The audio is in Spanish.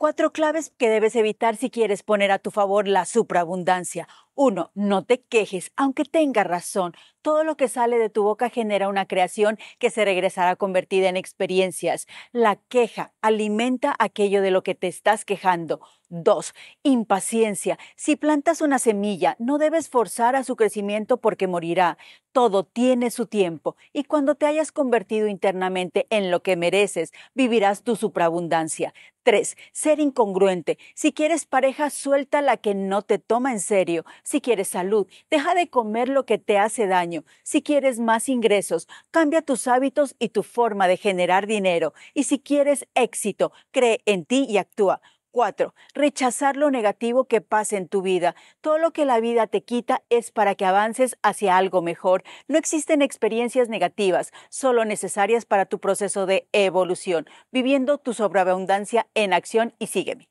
Cuatro claves que debes evitar si quieres poner a tu favor la supraabundancia. 1. no te quejes, aunque tenga razón. Todo lo que sale de tu boca genera una creación que se regresará convertida en experiencias. La queja alimenta aquello de lo que te estás quejando. 2. impaciencia. Si plantas una semilla, no debes forzar a su crecimiento porque morirá. Todo tiene su tiempo y cuando te hayas convertido internamente en lo que mereces, vivirás tu supraabundancia. 3. Ser incongruente. Si quieres pareja, suelta la que no te toma en serio. Si quieres salud, deja de comer lo que te hace daño. Si quieres más ingresos, cambia tus hábitos y tu forma de generar dinero. Y si quieres éxito, cree en ti y actúa. 4. Rechazar lo negativo que pasa en tu vida. Todo lo que la vida te quita es para que avances hacia algo mejor. No existen experiencias negativas, solo necesarias para tu proceso de evolución, viviendo tu sobreabundancia en acción y sígueme.